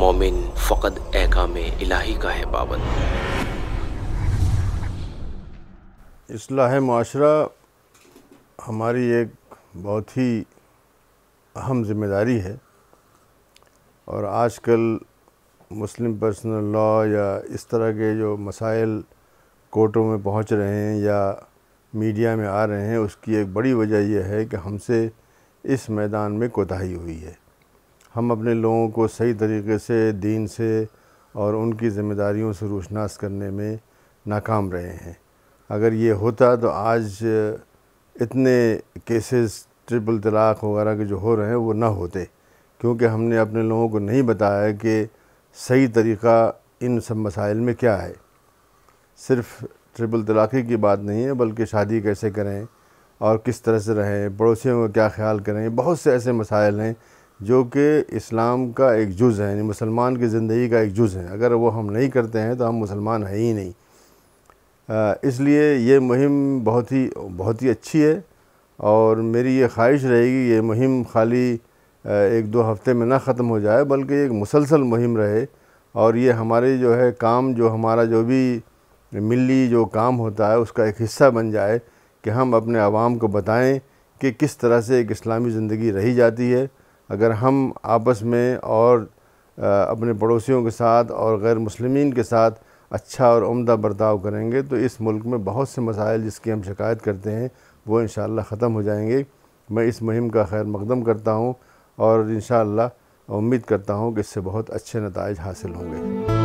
मोमिन फ़कत अहकाम इलाही का है पाबंद असलाह माशरा हमारी एक बहुत ही अहम जिम्मेदारी है और आजकल मुस्लिम पर्सनल लॉ या इस तरह के जो मसाइल कोर्टों में पहुंच रहे हैं या मीडिया में आ रहे हैं उसकी एक बड़ी वजह यह है कि हमसे इस मैदान में कोताही हुई है हम अपने लोगों को सही तरीके से दीन से और उनकी ज़िम्मेदारियों से रोशनास करने में नाकाम रहे हैं अगर ये होता तो आज इतने केसेस ट्रिपल तलाक वगैरह के जो हो रहे हैं वो ना होते क्योंकि हमने अपने लोगों को नहीं बताया कि सही तरीक़ा इन सब मसाइल में क्या है सिर्फ ट्रिपल तलाक़ी की बात नहीं है बल्कि शादी कैसे करें और किस तरह से रहें पड़ोसियों का क्या ख्याल करें बहुत से ऐसे मसाइल हैं जो कि इस्लाम का एक जुज़ है यानी मुसलमान की ज़िंदगी का एक जुज़ है अगर वो हम नहीं करते हैं तो हम मुसलमान हैं ही नहीं इसलिए ये मुहिम बहुत ही बहुत ही अच्छी है और मेरी ये ख्वाहिश रहेगी ये मुहिम खाली एक दो हफ्ते में ना ख़त्म हो जाए बल्कि एक मुसलसल मुहिम रहे और ये हमारे जो है काम जो हमारा जो भी मिली जो काम होता है उसका एक हिस्सा बन जाए कि हम अपने आवाम को बताएं कि किस तरह से एक इस्लामी ज़िंदगी रही जाती है अगर हम आपस में और अपने पड़ोसियों के साथ और गैर मुसलमान के साथ अच्छा और उम्दा बर्ताव करेंगे तो इस मुल्क में बहुत से मसाइल जिसकी हम शिकायत करते हैं वो इन ख़त्म हो जाएंगे मैं इस मुहिम का खैर मकदम करता हूँ और इन उम्मीद करता हूँ कि इससे बहुत अच्छे नतज हासिल होंगे